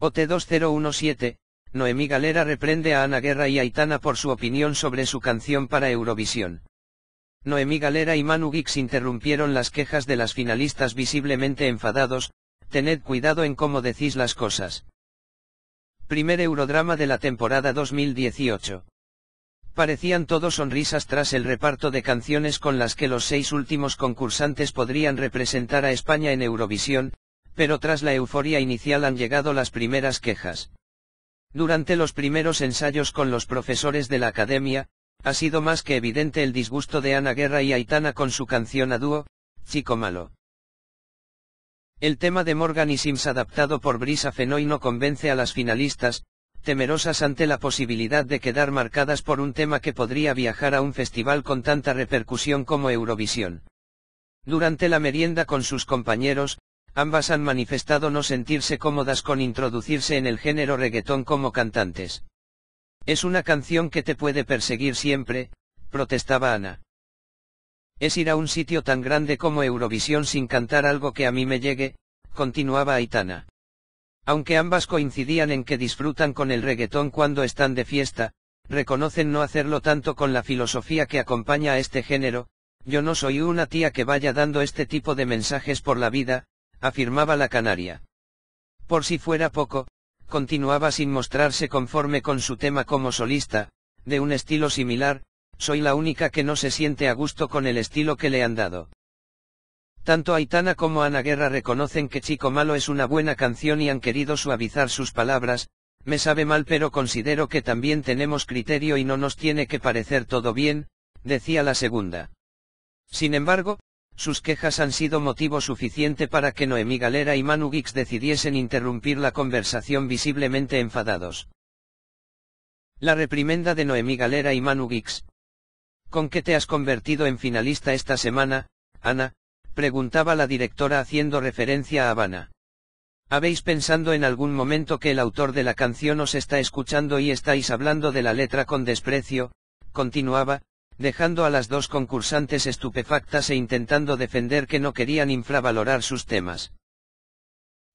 OT2017, Noemí Galera reprende a Ana Guerra y Aitana por su opinión sobre su canción para Eurovisión. Noemí Galera y Manu Gix interrumpieron las quejas de las finalistas visiblemente enfadados, tened cuidado en cómo decís las cosas. Primer Eurodrama de la temporada 2018. Parecían todos sonrisas tras el reparto de canciones con las que los seis últimos concursantes podrían representar a España en Eurovisión, pero tras la euforia inicial han llegado las primeras quejas. Durante los primeros ensayos con los profesores de la academia, ha sido más que evidente el disgusto de Ana Guerra y Aitana con su canción a dúo, Chico Malo. El tema de Morgan y Sims adaptado por Brisa Fenoy no convence a las finalistas, temerosas ante la posibilidad de quedar marcadas por un tema que podría viajar a un festival con tanta repercusión como Eurovisión. Durante la merienda con sus compañeros, Ambas han manifestado no sentirse cómodas con introducirse en el género reggaetón como cantantes. Es una canción que te puede perseguir siempre, protestaba Ana. Es ir a un sitio tan grande como Eurovisión sin cantar algo que a mí me llegue, continuaba Aitana. Aunque ambas coincidían en que disfrutan con el reggaetón cuando están de fiesta, reconocen no hacerlo tanto con la filosofía que acompaña a este género, yo no soy una tía que vaya dando este tipo de mensajes por la vida, afirmaba la canaria. Por si fuera poco, continuaba sin mostrarse conforme con su tema como solista, de un estilo similar, soy la única que no se siente a gusto con el estilo que le han dado. Tanto Aitana como Ana Guerra reconocen que Chico Malo es una buena canción y han querido suavizar sus palabras, me sabe mal pero considero que también tenemos criterio y no nos tiene que parecer todo bien, decía la segunda. Sin embargo, sus quejas han sido motivo suficiente para que Noemí Galera y Manu Gix decidiesen interrumpir la conversación visiblemente enfadados. La reprimenda de Noemí Galera y Manu Gix. ¿Con qué te has convertido en finalista esta semana, Ana? preguntaba la directora haciendo referencia a Habana. ¿Habéis pensado en algún momento que el autor de la canción os está escuchando y estáis hablando de la letra con desprecio? continuaba, dejando a las dos concursantes estupefactas e intentando defender que no querían infravalorar sus temas.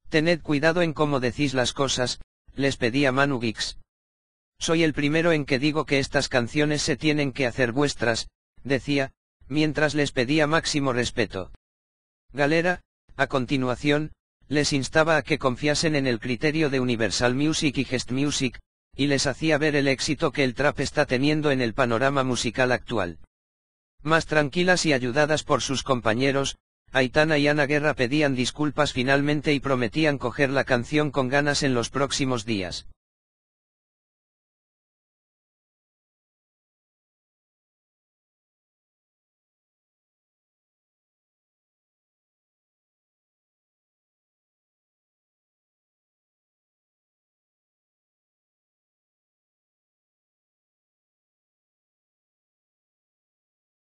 Tened cuidado en cómo decís las cosas, les pedía Manu Gix. Soy el primero en que digo que estas canciones se tienen que hacer vuestras, decía, mientras les pedía máximo respeto. Galera, a continuación, les instaba a que confiasen en el criterio de Universal Music y Gest Music, y les hacía ver el éxito que el trap está teniendo en el panorama musical actual. Más tranquilas y ayudadas por sus compañeros, Aitana y Ana Guerra pedían disculpas finalmente y prometían coger la canción con ganas en los próximos días.